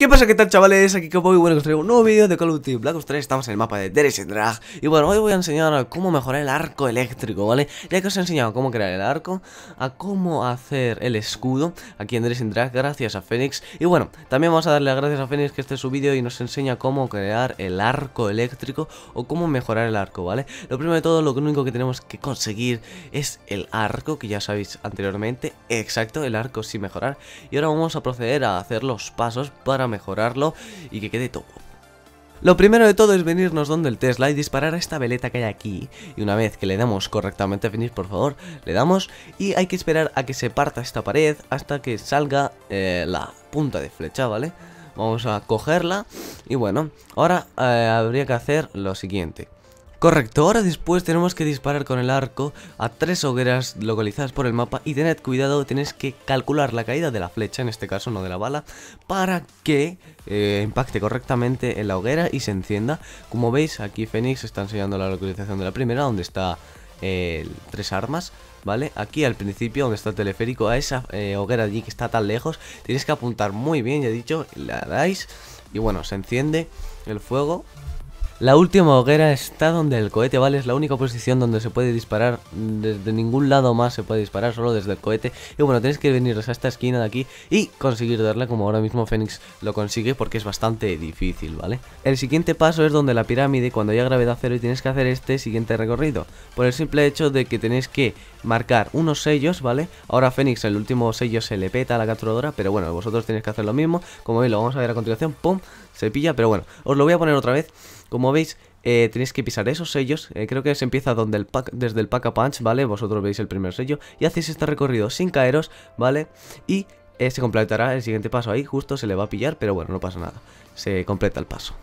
¿Qué pasa? ¿Qué tal chavales? Aquí Capo y bueno, os traigo un nuevo vídeo de Call of Duty Black Ops 3 Estamos en el mapa de Dresden Drag Y bueno, hoy voy a enseñar cómo mejorar el arco eléctrico, ¿vale? Ya que os he enseñado cómo crear el arco A cómo hacer el escudo aquí en Dresden Drag gracias a Fénix Y bueno, también vamos a darle las gracias a Fénix que este es su vídeo Y nos enseña cómo crear el arco eléctrico O cómo mejorar el arco, ¿vale? Lo primero de todo, lo único que tenemos que conseguir es el arco Que ya sabéis anteriormente Exacto, el arco sin mejorar Y ahora vamos a proceder a hacer los pasos para mejorarlo y que quede todo. Lo primero de todo es venirnos donde el Tesla y disparar a esta veleta que hay aquí. Y una vez que le damos correctamente a finish, por favor, le damos y hay que esperar a que se parta esta pared hasta que salga eh, la punta de flecha, ¿vale? Vamos a cogerla y bueno, ahora eh, habría que hacer lo siguiente. Correcto, ahora después tenemos que disparar con el arco a tres hogueras localizadas por el mapa y tened cuidado, tenéis que calcular la caída de la flecha, en este caso no de la bala, para que eh, impacte correctamente en la hoguera y se encienda. Como veis, aquí Fénix está enseñando la localización de la primera, donde está eh, tres armas. ¿vale? Aquí al principio, donde está el teleférico, a esa eh, hoguera allí que está tan lejos, Tienes que apuntar muy bien, ya he dicho, la dais y bueno, se enciende el fuego la última hoguera está donde el cohete vale, es la única posición donde se puede disparar, desde ningún lado más se puede disparar, solo desde el cohete. Y bueno, tenéis que venir a esta esquina de aquí y conseguir darla como ahora mismo Fénix lo consigue porque es bastante difícil, ¿vale? El siguiente paso es donde la pirámide, cuando haya gravedad cero y tienes que hacer este siguiente recorrido. Por el simple hecho de que tenéis que marcar unos sellos, ¿vale? Ahora Fénix, el último sello se le peta a la capturadora, pero bueno, vosotros tenéis que hacer lo mismo. Como veis, lo vamos a ver a continuación, ¡pum! Se pilla, pero bueno, os lo voy a poner otra vez. Como veis, eh, tenéis que pisar esos sellos, eh, creo que se empieza donde el pack, desde el pack a punch, ¿vale? Vosotros veis el primer sello y hacéis este recorrido sin caeros, ¿vale? Y eh, se completará el siguiente paso ahí, justo se le va a pillar, pero bueno, no pasa nada, se completa el paso.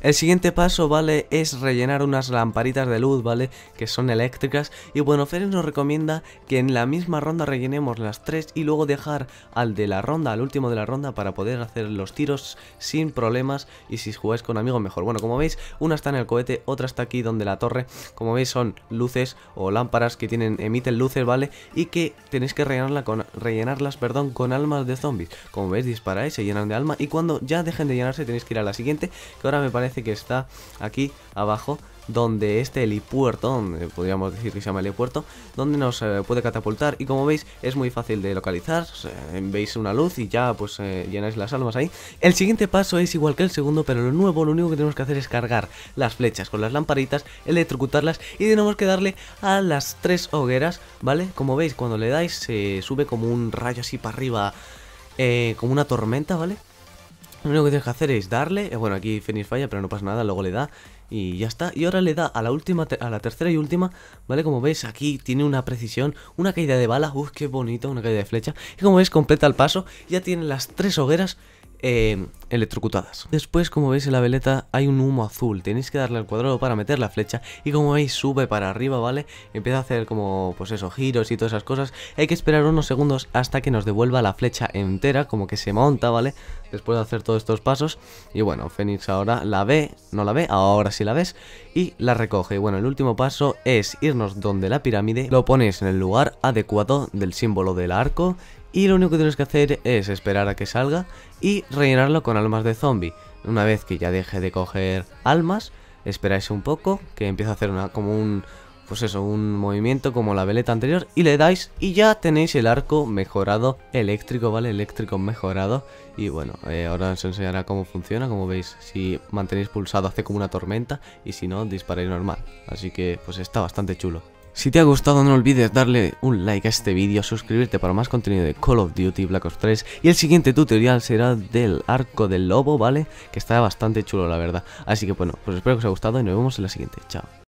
El siguiente paso, ¿vale? Es rellenar unas lamparitas de luz, ¿vale? Que son eléctricas. Y bueno, Ferenc nos recomienda que en la misma ronda rellenemos las tres y luego dejar al de la ronda, al último de la ronda, para poder hacer los tiros sin problemas. Y si jugáis con amigos, mejor. Bueno, como veis, una está en el cohete, otra está aquí donde la torre. Como veis, son luces o lámparas que tienen emiten luces, ¿vale? Y que tenéis que rellenarla con, rellenarlas perdón, con almas de zombies. Como veis, disparáis, se llenan de alma. Y cuando ya dejen de llenarse, tenéis que ir a la siguiente, que ahora me parece parece que está aquí abajo donde este helipuerto, donde podríamos decir que se llama helipuerto, donde nos eh, puede catapultar y como veis es muy fácil de localizar, veis una luz y ya pues eh, llenáis las almas ahí. El siguiente paso es igual que el segundo, pero lo nuevo, lo único que tenemos que hacer es cargar las flechas con las lamparitas, electrocutarlas y tenemos que darle a las tres hogueras, ¿vale? Como veis, cuando le dais se sube como un rayo así para arriba, eh, como una tormenta, ¿vale? Lo único que tienes que hacer es darle, eh, bueno aquí Fenix falla pero no pasa nada, luego le da y ya está. Y ahora le da a la última, a la tercera y última, ¿vale? Como veis aquí tiene una precisión, una caída de bala, uff qué bonito, una caída de flecha. Y como veis completa el paso, ya tiene las tres hogueras Em, electrocutadas. Después, como veis en la veleta, hay un humo azul. Tenéis que darle al cuadrado para meter la flecha. Y como veis, sube para arriba, ¿vale? Empieza a hacer como, pues eso, giros y todas esas cosas. Hay que esperar unos segundos hasta que nos devuelva la flecha entera, como que se monta, ¿vale? Después de hacer todos estos pasos. Y bueno, Fénix ahora la ve, no la ve, ahora sí la ves. Y la recoge. Y bueno, el último paso es irnos donde la pirámide. Lo pones en el lugar adecuado del símbolo del arco y lo único que tienes que hacer es esperar a que salga y rellenarlo con almas de zombie. Una vez que ya deje de coger almas, esperáis un poco, que empieza a hacer una, como un, pues eso, un movimiento como la veleta anterior y le dais y ya tenéis el arco mejorado eléctrico, ¿vale? Eléctrico mejorado y bueno, eh, ahora os enseñará cómo funciona, como veis, si mantenéis pulsado hace como una tormenta y si no, disparáis normal, así que pues está bastante chulo. Si te ha gustado no olvides darle un like a este vídeo, suscribirte para más contenido de Call of Duty Black Ops 3 y el siguiente tutorial será del arco del lobo, ¿vale? Que está bastante chulo la verdad. Así que bueno, pues espero que os haya gustado y nos vemos en la siguiente. Chao.